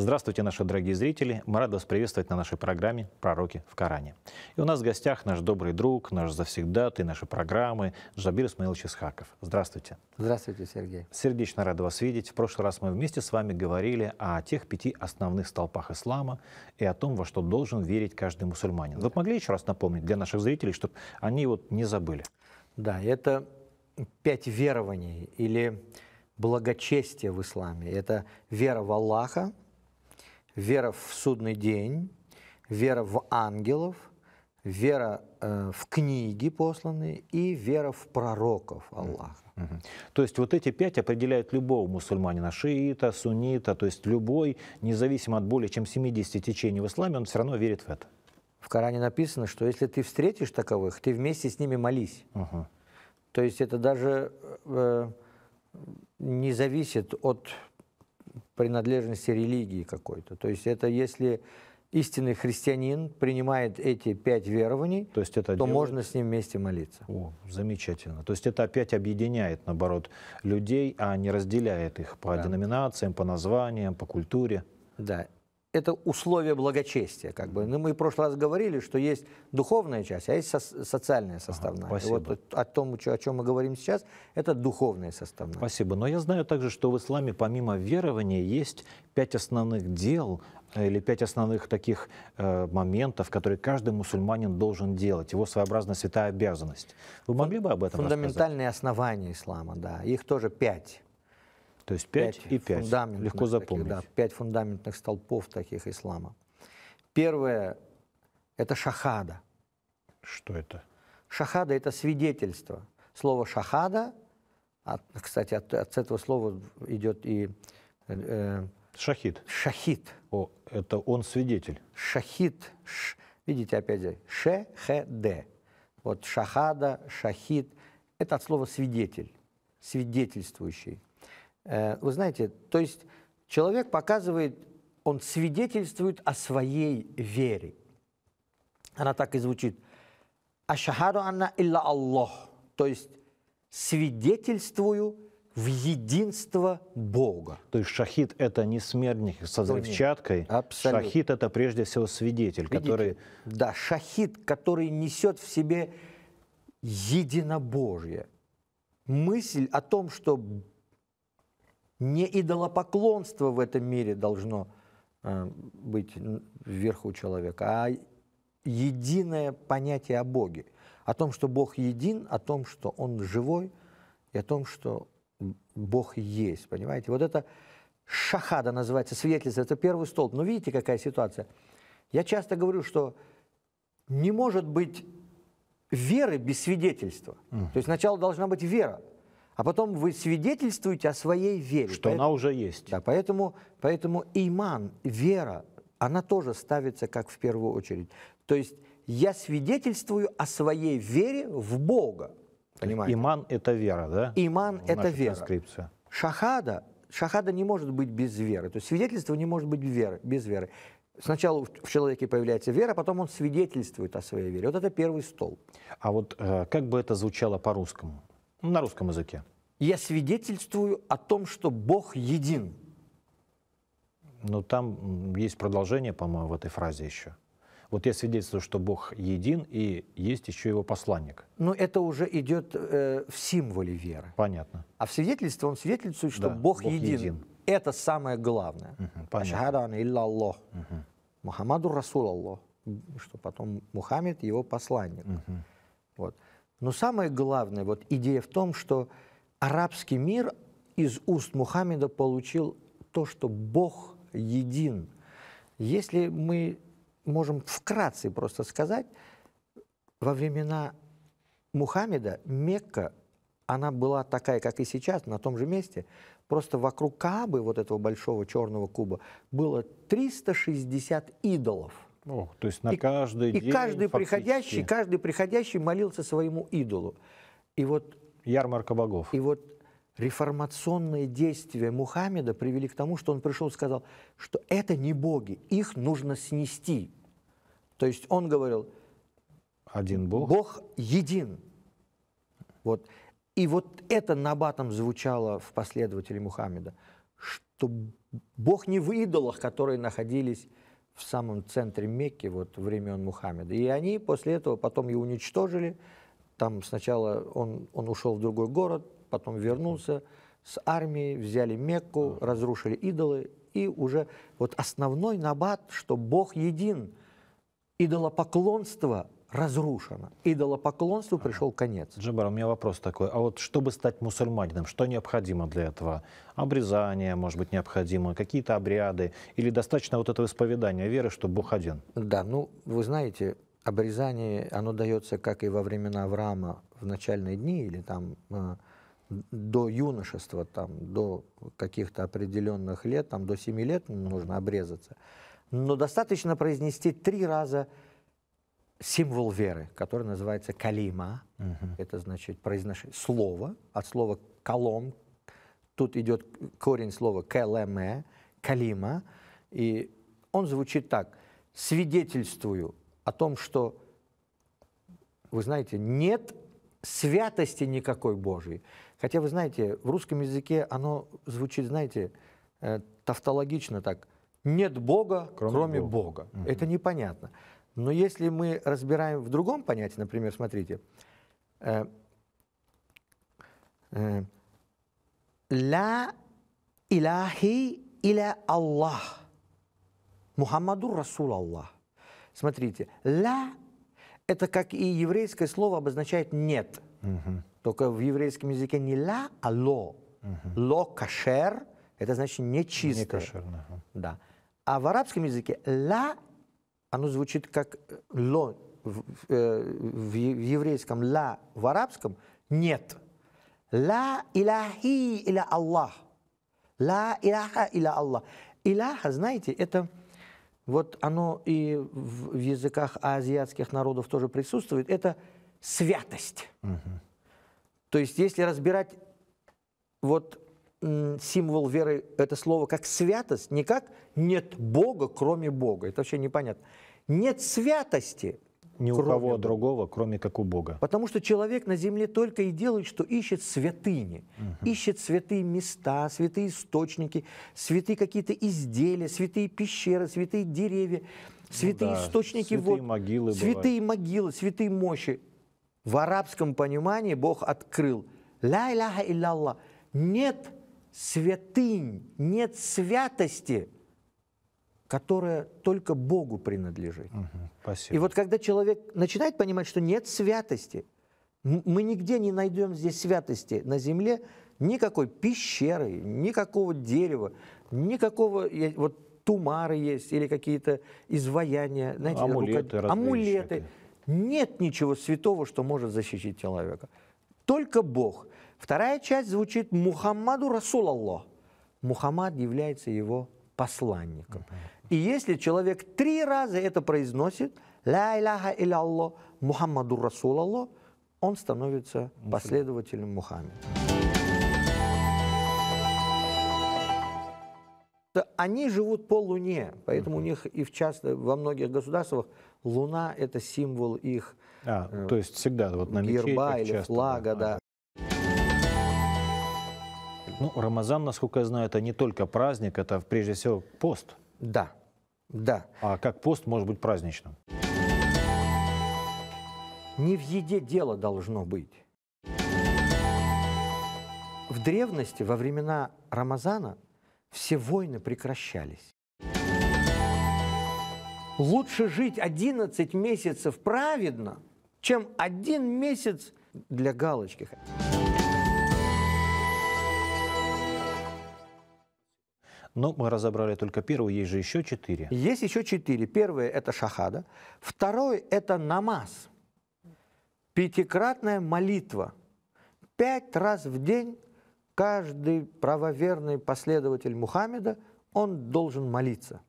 Здравствуйте, наши дорогие зрители. Мы рады вас приветствовать на нашей программе «Пророки в Коране». И у нас в гостях наш добрый друг, наш завсегдатый наши программы Жабир Исмаилович Исхаков. Здравствуйте. Здравствуйте, Сергей. Сердечно рады вас видеть. В прошлый раз мы вместе с вами говорили о тех пяти основных столпах ислама и о том, во что должен верить каждый мусульманин. Вы могли еще раз напомнить для наших зрителей, чтобы они вот не забыли? Да, это пять верований или благочестия в исламе. Это вера в Аллаха, вера в судный день, вера в ангелов, вера э, в книги посланные и вера в пророков Аллаха. То есть вот эти пять определяют любого мусульманина, шиита, суннита, то есть любой, независимо от более чем 70 течений в исламе, он все равно верит в это. В Коране написано, что если ты встретишь таковых, ты вместе с ними молись. Угу. То есть это даже э, не зависит от принадлежности религии какой-то. То есть это если истинный христианин принимает эти пять верований, то, есть это то делает... можно с ним вместе молиться. О, замечательно. То есть это опять объединяет, наоборот, людей, а не разделяет их по да. деноминациям, по названиям, по культуре. Да это условие благочестия, как бы. Ну, мы в прошлый раз говорили, что есть духовная часть, а есть со- социальная составная. Ага, спасибо. вот о том, о чем мы говорим сейчас, это духовная составная. Спасибо. Но я знаю также, что в исламе помимо верования есть пять основных дел, э, или пять основных таких э, моментов, которые каждый мусульманин должен делать, его своеобразная святая обязанность. Вы могли бы об этом Фундаментальные рассказать? основания ислама, да, их тоже пять. То есть 5, и 5. Легко запомнить. Таких, да, 5 фундаментных столпов таких ислама. Первое – это шахада. Что это? Шахада – это свидетельство. Слово «шахада», от, а, кстати, от, от этого слова идет и… Э, э, шахид. Шахид. О, это он свидетель. Шахид. Ш, видите, опять же, ше, хе, де. Вот шахада, шахид – это от слова «свидетель», свидетельствующий. Э, вы знаете, то есть человек показывает, он свидетельствует о своей вере. Она так и звучит. Ашахаду анна илла Аллах. То есть свидетельствую в единство Бога. То есть шахид – это не смертник со взрывчаткой. Нет, абсолютно. Шахид – это прежде всего свидетель, свидетель, который… Да, шахид, который несет в себе единобожье. Мысль о том, что не идолопоклонство в этом мире должно э, быть вверху человека, а единое понятие о Боге. О том, что Бог един, о том, что Он живой, и о том, что Бог есть, понимаете? Вот это шахада называется, свидетельство, это первый столб. Но видите, какая ситуация? Я часто говорю, что не может быть веры без свидетельства. Mm. То есть сначала должна быть вера а потом вы свидетельствуете о своей вере. Что поэтому, она уже есть. Да, поэтому, поэтому иман, вера, она тоже ставится как в первую очередь. То есть я свидетельствую о своей вере в Бога. Понимаете? Иман – это вера, да? Иман – это вера. Шахада, шахада не может быть без веры. То есть свидетельство не может быть веры, без веры. Сначала в человеке появляется вера, а потом он свидетельствует о своей вере. Вот это первый стол. А вот э, как бы это звучало по-русскому? Ну, на русском языке. Я свидетельствую о том, что Бог един. Ну, там есть продолжение, по-моему, в этой фразе еще. Вот я свидетельствую, что Бог един, и есть еще его посланник. Но это уже идет э, в символе веры. Понятно. А в свидетельстве он свидетельствует, что да, Бог, Бог един. един. Это самое главное. Угу, понятно. илля Аллах. Мухаммаду Расул Аллах. Что потом Мухаммед его посланник. Угу. Вот. Но самое главное, вот идея в том, что арабский мир из уст Мухаммеда получил то, что Бог един. Если мы можем вкратце просто сказать, во времена Мухаммеда Мекка, она была такая, как и сейчас, на том же месте. Просто вокруг Каабы, вот этого большого черного куба, было 360 идолов – Ох, то есть на и, каждый и день. И каждый фактически. приходящий, каждый приходящий молился своему идолу. И вот ярмарка богов. И вот реформационные действия Мухаммеда привели к тому, что он пришел и сказал, что это не боги, их нужно снести. То есть он говорил, один Бог. Бог един. Вот. И вот это набатом звучало в последователе Мухаммеда, что Бог не в идолах, которые находились в самом центре Мекки вот, времен Мухаммеда. И они после этого потом ее уничтожили. Там сначала он, он ушел в другой город, потом вернулся с армией, взяли Мекку, разрушили идолы. И уже вот основной набат, что Бог един, идолопоклонство разрушена. Идолопоклонству пришел конец. Джабар, у меня вопрос такой. А вот чтобы стать мусульманином, что необходимо для этого? Обрезание, может быть, необходимо, какие-то обряды? Или достаточно вот этого исповедания веры, что Бог один? Да, ну, вы знаете, обрезание, оно дается, как и во времена Авраама в начальные дни, или там э, до юношества, там, до каких-то определенных лет, там, до семи лет нужно обрезаться. Но достаточно произнести три раза – символ веры, который называется калима. Угу. Это значит произношение слова, от слова колом. Тут идет корень слова келеме, калима. И он звучит так. Свидетельствую о том, что, вы знаете, нет святости никакой Божьей. Хотя, вы знаете, в русском языке оно звучит, знаете, э, тавтологично так. Нет Бога, кроме, кроме Бога. Бога. Угу. Это непонятно. Но если мы разбираем в другом понятии, например, смотрите, э, э, «Ля иляхи иля Аллах». Мухаммаду Расул Аллах. Смотрите, «ля» – это как и еврейское слово обозначает «нет». Угу. Только в еврейском языке не «ля», а «ло». Угу. «Ло кашер» – это значит «нечистое». Не кашер, да. да. А в арабском языке «ля» оно звучит как э, ло в, в, э, в еврейском, ла в арабском нет. Ла иляхи иля Аллах. Ла иляха иля Аллах. Иляха, знаете, это вот оно и в, в языках азиатских народов тоже присутствует. Это святость. Угу. То есть, если разбирать вот символ веры это слово как святость, не как нет Бога, кроме Бога. Это вообще непонятно. Нет святости. Ни у кого Бога. другого, кроме как у Бога. Потому что человек на земле только и делает, что ищет святыни. Угу. Ищет святые места, святые источники, святые какие-то изделия, святые пещеры, святые деревья, ну святые ну, да, источники святые вод, могилы святые бывают. могилы, святые мощи. В арабском понимании Бог открыл. Ля-иляха илля Аллах. Нет святынь, нет святости, которая только Богу принадлежит. Угу, спасибо. И вот когда человек начинает понимать, что нет святости, мы нигде не найдем здесь святости на земле, никакой пещеры, никакого дерева, никакого вот тумары есть или какие-то изваяния, знаете, амулеты, рукод... амулеты. Нет ничего святого, что может защитить человека только Бог. Вторая часть звучит «Мухаммаду Расул Аллах». Мухаммад является его посланником. И если человек три раза это произносит, «Ля иляха илля Аллах, Мухаммаду Расул Аллах», он становится последователем Мухаммеда. Они живут по Луне, поэтому у них и в частности во многих государствах Луна – это символ их а, э, то есть всегда вот на герба или часто, флага, да. да. Ну, Рамазан, насколько я знаю, это не только праздник, это прежде всего пост. Да, да. А как пост может быть праздничным? Не в еде дело должно быть. В древности, во времена Рамазана, все войны прекращались. Лучше жить 11 месяцев праведно – чем один месяц для галочки. Но мы разобрали только первую, есть же еще четыре. Есть еще четыре. Первое – это шахада. Второе – это намаз. Пятикратная молитва. Пять раз в день каждый правоверный последователь Мухаммеда, он должен молиться.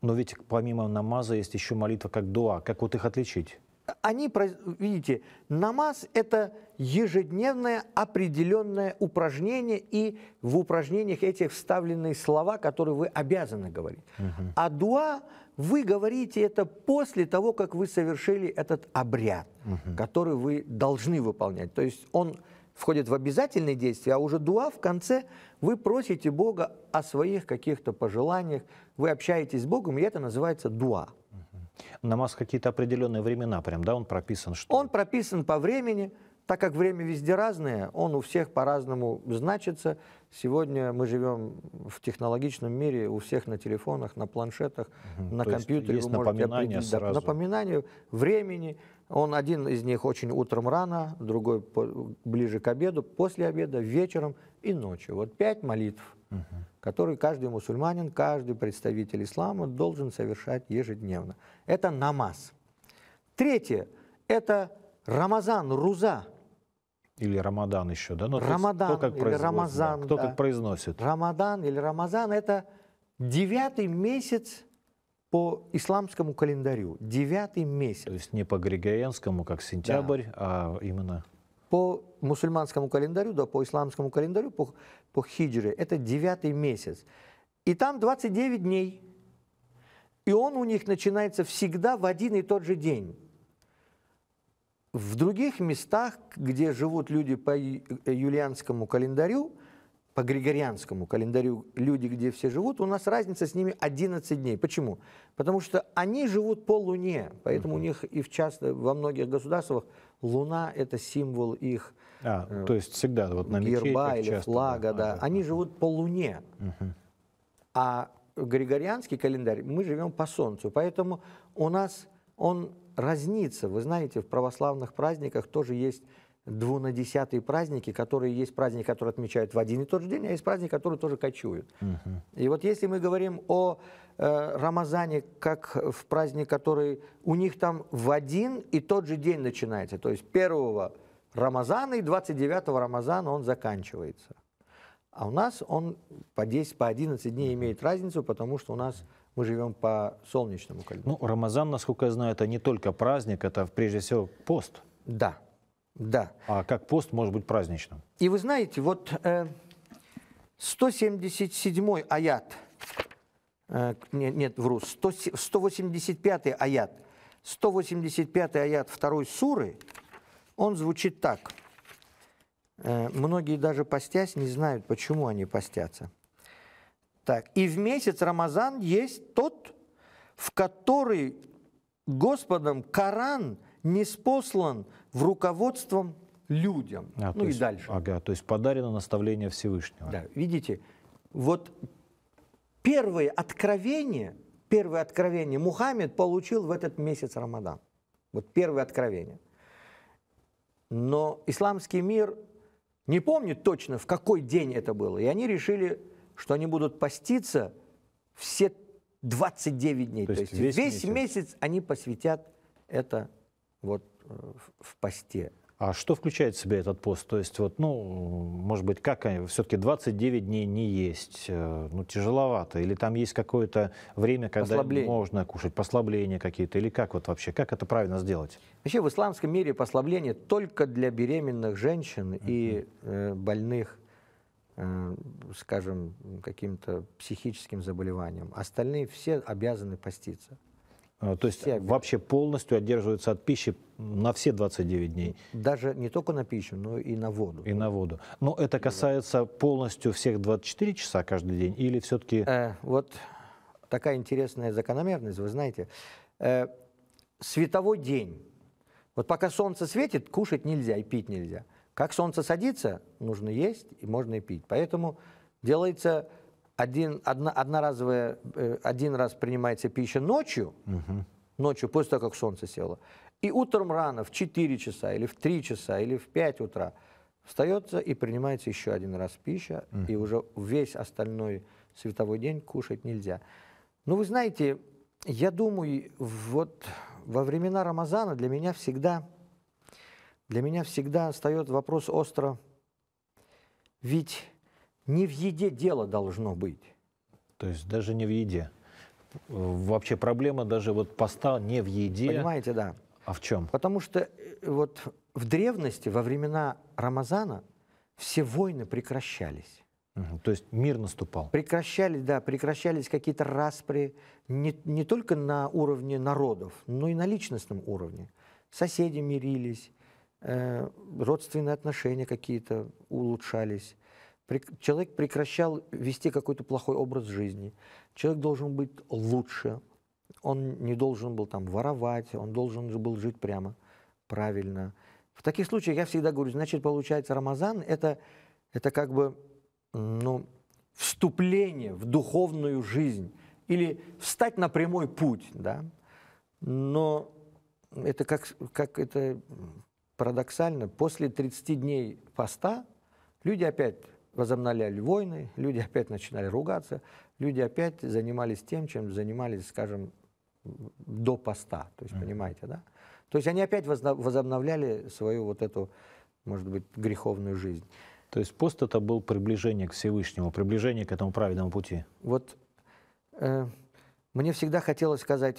Но ведь помимо намаза есть еще молитва как дуа. Как вот их отличить? они, видите, намаз – это ежедневное определенное упражнение, и в упражнениях этих вставлены слова, которые вы обязаны говорить. Угу. А дуа вы говорите это после того, как вы совершили этот обряд, угу. который вы должны выполнять. То есть он входит в обязательные действия, а уже дуа в конце вы просите Бога о своих каких-то пожеланиях, вы общаетесь с Богом, и это называется дуа. Угу. Намаз какие-то определенные времена прям, да, он прописан? Что... Он прописан по времени, так как время везде разное, он у всех по-разному значится. Сегодня мы живем в технологичном мире, у всех на телефонах, на планшетах, угу. на То компьютере. Есть вы можете напоминание сразу. напоминание времени. Он один из них очень утром рано, другой ближе к обеду, после обеда, вечером и ночью. Вот пять молитв который каждый мусульманин, каждый представитель ислама должен совершать ежедневно. Это намаз. Третье – это Рамазан, Руза. Или Рамадан еще, да? Ну, Рамадан кто как или произносит, Рамазан. Да. Кто да. как произносит. Рамадан или Рамазан – это девятый месяц по исламскому календарю. Девятый месяц. То есть не по Григорианскому, как сентябрь, да. а именно по мусульманскому календарю, да, по исламскому календарю, по, по хиджре, это девятый месяц. И там 29 дней. И он у них начинается всегда в один и тот же день. В других местах, где живут люди по юлианскому календарю, по григорианскому календарю люди, где все живут, у нас разница с ними 11 дней. Почему? Потому что они живут по Луне, поэтому угу. у них и в часто во многих государствах Луна – это символ их а, э, то есть всегда вот на герба или часто, флага. Да. Да. Они живут по Луне, угу. а григорианский календарь мы живем по Солнцу, поэтому у нас он разнится. Вы знаете, в православных праздниках тоже есть двунадесятые праздники, которые есть праздники, которые отмечают в один и тот же день, а есть праздники, которые тоже кочуют. Угу. И вот если мы говорим о э, Рамазане как в праздник, который у них там в один и тот же день начинается, то есть первого Рамазана и 29-го Рамазана он заканчивается. А у нас он по 10, по 11 дней имеет разницу, потому что у нас мы живем по солнечному календарю. Ну, Рамазан, насколько я знаю, это не только праздник, это прежде всего пост. Да, да. А как пост может быть праздничным? И вы знаете, вот 177 э, аят, э, нет, нет вру, 185 аят, 185 аят второй суры, он звучит так. Э, многие даже постясь не знают, почему они постятся. Так, и в месяц Рамазан есть тот, в который Господом Коран не спослан в руководством людям. А, ну и дальше. Ага, то есть подарено наставление Всевышнего. Да, видите, вот первые откровения, первые откровения Мухаммед получил в этот месяц Рамадан. Вот первые откровения. Но исламский мир не помнит точно, в какой день это было. И они решили, что они будут поститься все 29 дней. То, То есть, есть весь, весь месяц. месяц они посвятят это вот в посте. А что включает в себя этот пост? То есть, вот, ну, может быть, как они все-таки 29 дней не есть, э, ну, тяжеловато, или там есть какое-то время, когда послабление. можно кушать, послабления какие-то, или как вот вообще, как это правильно сделать? Вообще в исламском мире послабление только для беременных женщин uh-huh. и э, больных, э, скажем, каким-то психическим заболеванием. Остальные все обязаны поститься. А, то есть все вообще полностью отдерживаются от пищи на все 29 дней. Даже не только на пищу, но и на воду. И на воду. Но это касается полностью всех 24 часа каждый день или все-таки... Э, вот такая интересная закономерность, вы знаете. Э, световой день. Вот пока солнце светит, кушать нельзя и пить нельзя. Как солнце садится, нужно есть и можно и пить. Поэтому делается один, одна, одноразовая, э, один раз принимается пища ночью, угу. ночью, после того, как солнце село, и утром рано, в 4 часа, или в 3 часа, или в 5 утра, встается и принимается еще один раз пища, угу. и уже весь остальной световой день кушать нельзя. Ну, вы знаете, я думаю, вот во времена Рамазана для меня всегда, для меня всегда встает вопрос остро, ведь не в еде дело должно быть. То есть даже не в еде. Вообще проблема даже вот поста не в еде. Понимаете, да. А в чем? Потому что э, вот в древности, во времена Рамазана, все войны прекращались. то есть мир наступал. Прекращались, да, прекращались какие-то распри не, не только на уровне народов, но и на личностном уровне. Соседи мирились, э, родственные отношения какие-то улучшались человек прекращал вести какой-то плохой образ жизни, человек должен быть лучше, он не должен был там воровать, он должен был жить прямо, правильно. В таких случаях я всегда говорю, значит, получается, Рамазан – это, это как бы ну, вступление в духовную жизнь или встать на прямой путь, да. Но это как, как это парадоксально, после 30 дней поста люди опять возобновляли войны, люди опять начинали ругаться, люди опять занимались тем, чем занимались, скажем, до поста, то есть, понимаете, да? То есть они опять возобновляли свою вот эту, может быть, греховную жизнь. То есть пост это был приближение к Всевышнему, приближение к этому праведному пути. Вот э, мне всегда хотелось сказать,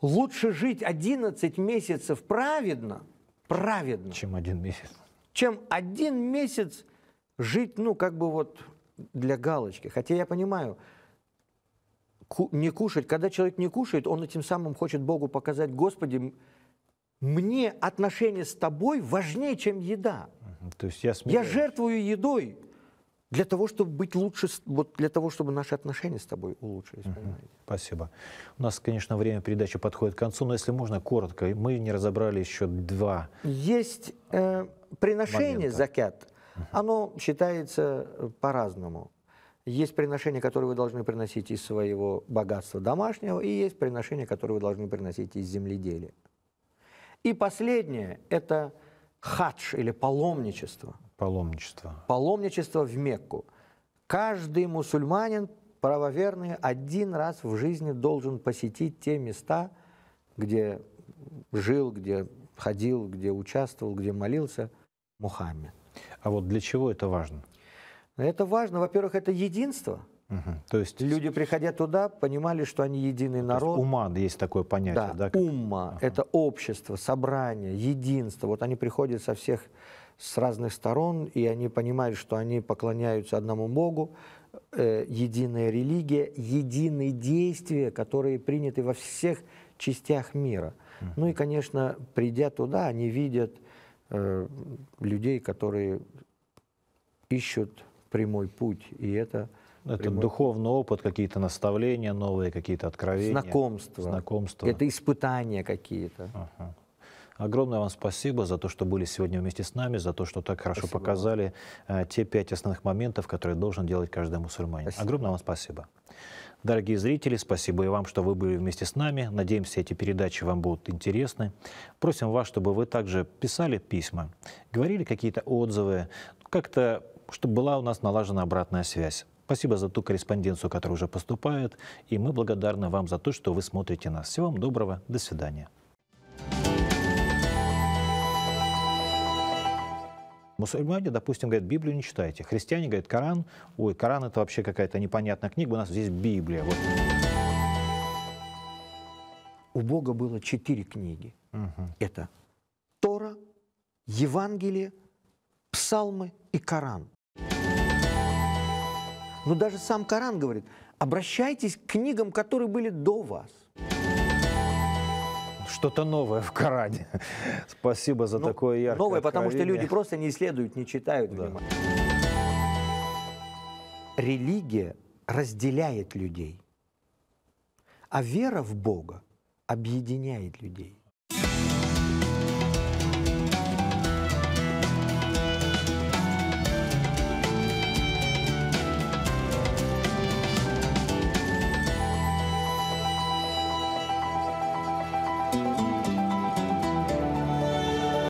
лучше жить 11 месяцев праведно, праведно. Чем один месяц. Чем один месяц жить, ну, как бы вот для галочки. Хотя я понимаю, не кушать, когда человек не кушает, он этим самым хочет Богу показать, Господи, мне отношения с тобой важнее, чем еда. То есть я, я жертвую едой для того, чтобы быть лучше, вот для того, чтобы наши отношения с тобой улучшились. Угу. Спасибо. У нас, конечно, время передачи подходит к концу, но если можно коротко, мы не разобрали еще два. Есть э, приношение момента. закят, оно считается э, по-разному. Есть приношения, которые вы должны приносить из своего богатства домашнего, и есть приношения, которые вы должны приносить из земледелия. И последнее – это хадж или паломничество. Паломничество. Паломничество в Мекку. Каждый мусульманин правоверный один раз в жизни должен посетить те места, где жил, где ходил, где участвовал, где молился Мухаммед. А вот для чего это важно? Это важно, во-первых, это единство. Угу. То есть люди, приходя туда, понимали, что они единый народ. То есть ума есть такое понятие, да? да как... Ума ага. это общество, собрание, единство. Вот они приходят со всех с разных сторон, и они понимают, что они поклоняются одному Богу, э, единая религия, единые действия, которые приняты во всех частях мира. uh Ну и, конечно, придя туда, они видят Э, людей, которые ищут прямой путь, и это... Это прямой... духовный опыт, какие-то наставления новые, какие-то откровения. Знакомства. Знакомства. Это испытания какие-то. Ага. Огромное вам спасибо за то, что были сегодня вместе с нами, за то, что так хорошо спасибо показали вам. Э, те пять основных моментов, которые должен делать каждый мусульманин. Спасибо. Огромное вам спасибо. Дорогие зрители, спасибо и вам, что вы были вместе с нами. Надеемся, эти передачи вам будут интересны. Просим вас, чтобы вы также писали письма, говорили какие-то отзывы, как-то, чтобы была у нас налажена обратная связь. Спасибо за ту корреспонденцию, которая уже поступает, и мы благодарны вам за то, что вы смотрите нас. Всего вам доброго, до свидания. Мусульмане, допустим, говорят, Библию не читайте. Христиане говорят, Коран, ой, Коран это вообще какая-то непонятная книга, у нас здесь Библия. Вот. У Бога было четыре книги. Угу. Это Тора, Евангелие, Псалмы и Коран. Но даже сам Коран говорит, обращайтесь к книгам, которые были до вас что-то новое в Коране. Спасибо за ну, такое яркое Новое, откровение. потому что люди просто не исследуют, не читают. Да. Религия разделяет людей, а вера в Бога объединяет людей.